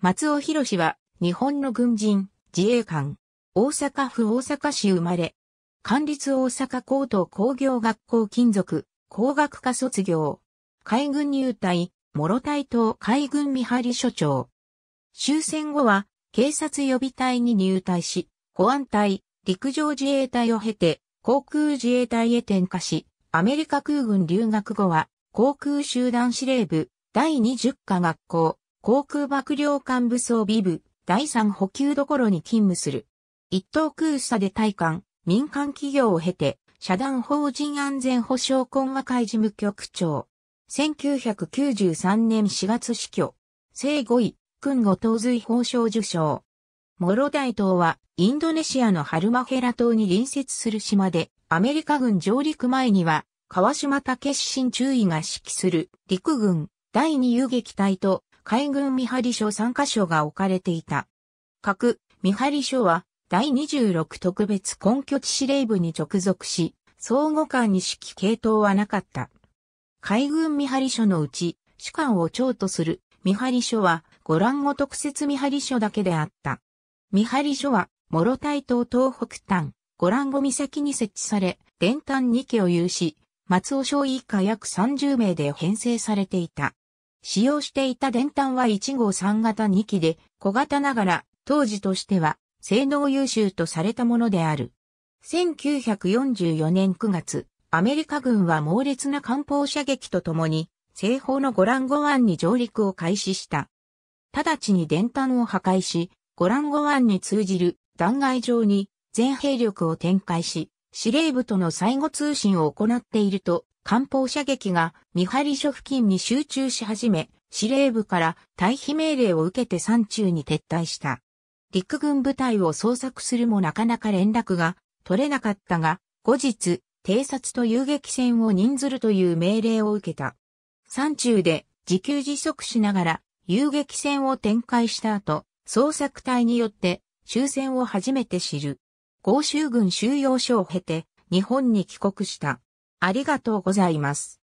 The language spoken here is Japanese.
松尾博は、日本の軍人、自衛官、大阪府大阪市生まれ、官立大阪高等工業学校金属、工学科卒業、海軍入隊、諸隊等海軍見張り所長。終戦後は、警察予備隊に入隊し、保安隊、陸上自衛隊を経て、航空自衛隊へ転化し、アメリカ空軍留学後は、航空集団司令部、第20課学校、航空幕僚艦武装備部、第三補給どころに勤務する。一等空差で対艦、民間企業を経て、社団法人安全保障懇和会事務局長。1993年4月死去。正五位、軍後東随法省受賞。モロ大島は、インドネシアのハルマヘラ島に隣接する島で、アメリカ軍上陸前には、川島武新中尉が指揮する陸軍第二遊撃隊と海軍見張り所3カ所が置かれていた。各見張り所は第26特別根拠地司令部に直属し、相互間に指揮系統はなかった。海軍見張り所のうち、主管を長とする見張り所はご覧後特設見張り所だけであった。見張り所は、諸台島東北端、ご覧後岬に設置され、電端2機を有し、松尾省以下約30名で編成されていた。使用していた電端は1号3型2機で、小型ながら、当時としては、性能優秀とされたものである。1944年9月、アメリカ軍は猛烈な艦砲射撃とともに、西方のゴランゴ湾に上陸を開始した。直ちに電端を破壊し、ゴランゴ湾に通じる断崖上に全兵力を展開し、司令部との最後通信を行っていると艦砲射撃が見張り所付近に集中し始め、司令部から退避命令を受けて山中に撤退した。陸軍部隊を捜索するもなかなか連絡が取れなかったが、後日、偵察と遊撃戦を任ずるという命令を受けた。山中で自給自足しながら遊撃戦を展開した後、捜索隊によって終戦を初めて知る。合衆軍収容所を経て日本に帰国した。ありがとうございます。